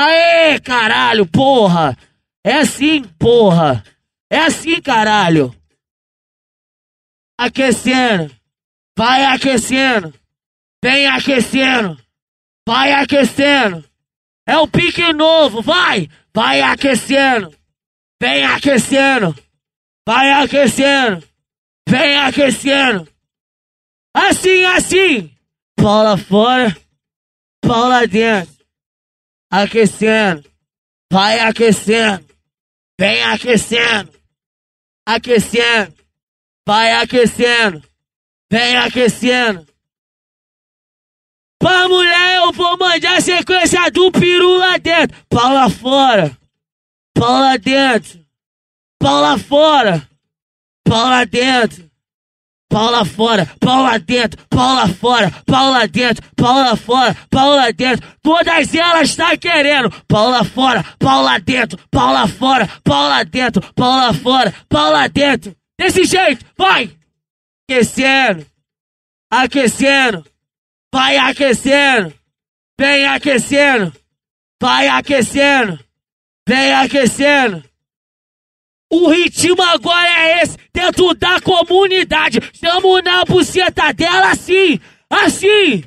Aê, caralho, porra! É assim, porra! É assim, caralho! Aquecendo! Vai aquecendo! Vem aquecendo! Vai aquecendo! É o pique novo, vai! Vai aquecendo! Vem aquecendo! Vai aquecendo! Vem aquecendo! Assim, assim! Paula fora, Paula dentro aquecendo, vai aquecendo, vem aquecendo, aquecendo, vai aquecendo, vem aquecendo. Pra mulher eu vou mandar a sequência do peru lá dentro. Pau lá fora. Pau lá dentro. Pau lá fora. Pau lá dentro pau lá fora, pau lá dentro, pau lá fora, pau lá dentro, pau lá fora, pau lá dentro. Todas elas tá querendo. Pau lá fora, pau lá dentro, pau lá fora, pau lá dentro, pau lá fora, pau lá dentro. Desse jeito, vai! Aquecendo, aquecendo, vai aquecendo, vem aquecendo, vai aquecendo, vem aquecendo. O ritmo agora é esse, dentro da comunidade. chamo na buceta dela assim, assim.